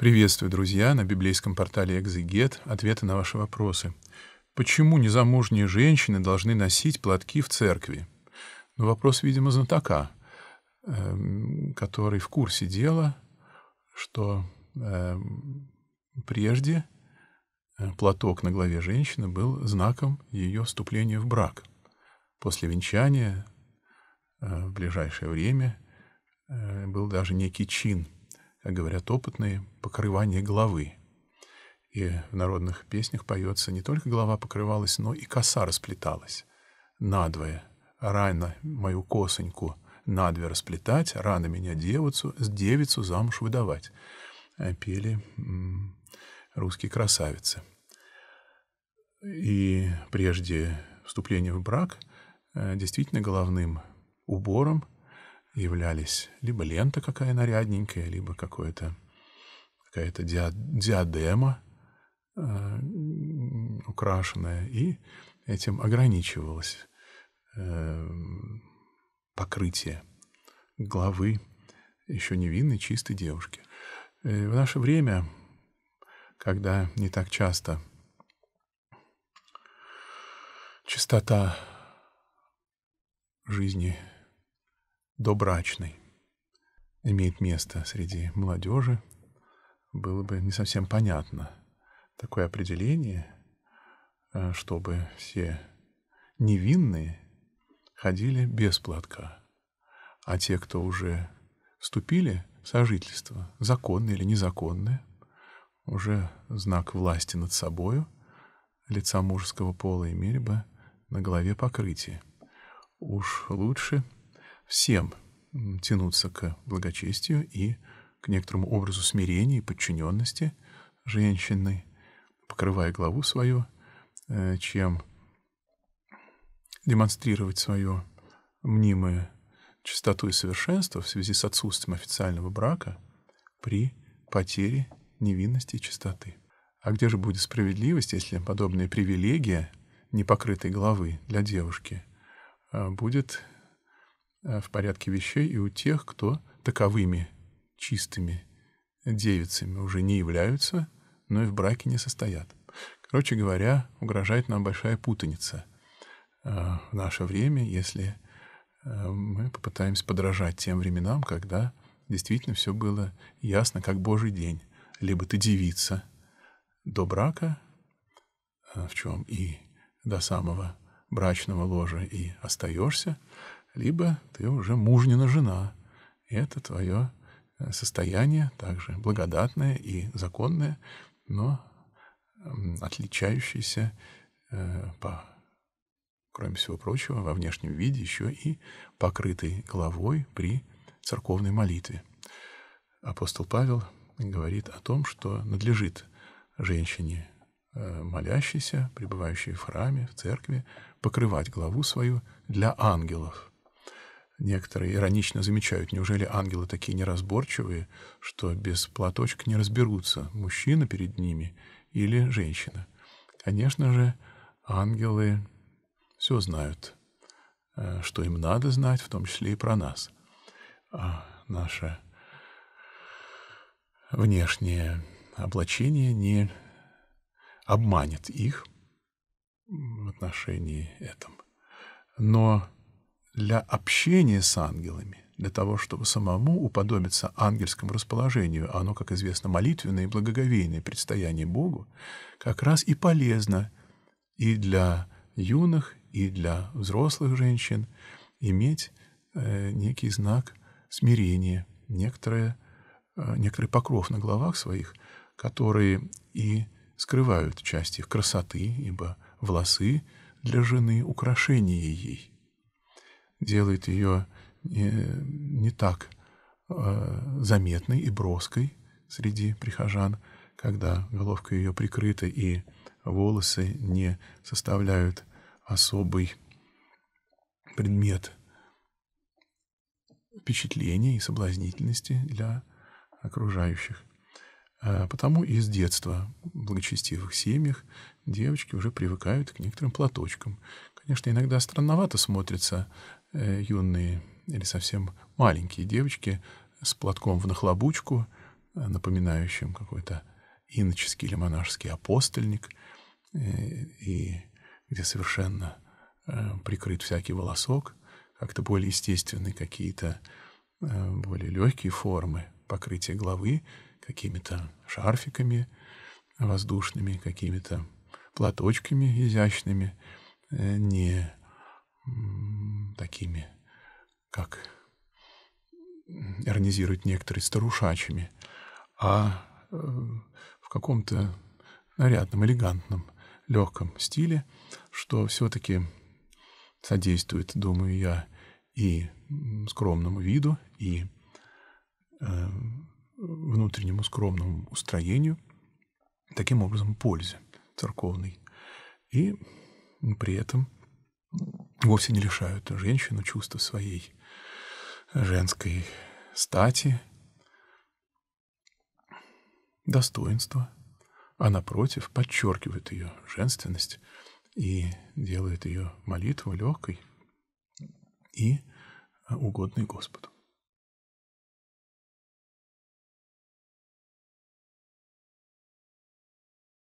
Приветствую, друзья, на библейском портале «Экзегет» ответы на ваши вопросы. Почему незамужние женщины должны носить платки в церкви? Ну, вопрос, видимо, знатока, эм, который в курсе дела, что эм, прежде э, платок на голове женщины был знаком ее вступления в брак. После венчания э, в ближайшее время э, был даже некий чин – как говорят опытные, покрывание головы. И в народных песнях поется не только голова покрывалась, но и коса расплеталась надвое. Рано мою косоньку надве расплетать, рано меня девицу, с девицу замуж выдавать. Э, пели русские красавицы. И прежде вступления в брак э, действительно головным убором являлись либо лента какая нарядненькая, либо какое-то какая-то диадема э, украшенная, и этим ограничивалось э, покрытие главы еще невинной, чистой девушки. И э, в наше время, когда не так часто чистота жизни добрачный имеет место среди молодежи, было бы не совсем понятно такое определение, э, чтобы все невинные ходили без платка, а те, кто уже вступили в сожительство, законное или незаконное, уже знак власти над собою, лица мужеского пола имели бы на голове покрытие. Уж лучше — всем тянуться к благочестию и к некоторому образу смирения и подчиненности женщины, покрывая главу свою, э, чем демонстрировать свое мнимое чистоту и совершенство в связи с отсутствием официального брака при потере невинности и чистоты. А где же будет справедливость, если подобная привилегия непокрытой головы для девушки а, будет Э, в порядке вещей и у тех, кто таковыми чистыми девицами уже не являются, но и в браке не состоят. Короче говоря, угрожает нам большая путаница э, в наше время, если э, мы попытаемся подражать тем временам, когда действительно все было ясно, как Божий день. Либо ты девица до брака, в чем и до самого брачного ложа и остаешься, либо ты уже мужнина жена, и это твое э, состояние, также благодатное и законное, но отличающееся э, по кроме всего прочего, во внешнем виде еще и покрытой головой при церковной молитве. Апостол Павел говорит о том, что надлежит женщине, э, молящейся, пребывающей в храме, в церкви, покрывать главу свою для ангелов. Некоторые иронично замечают, неужели ангелы такие неразборчивые, что без платочка не разберутся, мужчина перед ними или женщина. Конечно же, ангелы все знают, э, что им надо знать, в том числе и про нас. А наше внешнее облачение не обманет их в отношении этом. Но для общения с ангелами, для того, чтобы самому уподобиться ангельскому расположению, а оно, как известно, молитвенное и благоговейное предстояние Богу, как раз и полезно и для юных, и для взрослых женщин иметь э, некий знак смирения, некоторые э, некоторый покров на головах своих, которые и скрывают часть их красоты, ибо волосы для жены — украшение ей делает ее не, э, не так э, заметной и броской среди прихожан, когда головка ее прикрыта и волосы не составляют особый предмет впечатления и соблазнительности для окружающих. Э, потому и с детства в благочестивых семьях девочки уже привыкают к некоторым платочкам. Конечно, иногда странновато смотрится Э, юные или совсем маленькие девочки с платком в нахлобучку, э, напоминающим какой-то иноческий или монашеский апостольник, э, и где совершенно прикрыт всякий волосок, как-то более естественные какие-то более легкие формы покрытия головы какими-то шарфиками воздушными, какими-то платочками изящными, не такими, как иронизируют некоторые, старушачими, а э, в каком-то нарядном, элегантном, легком стиле, что все-таки содействует, думаю я, и скромному виду, и э, внутреннему скромному устроению, таким образом пользе церковной. И при этом вовсе не лишают женщину чувства своей женской стати, достоинства, а напротив подчеркивает ее женственность и делает ее молитву легкой и угодной Господу.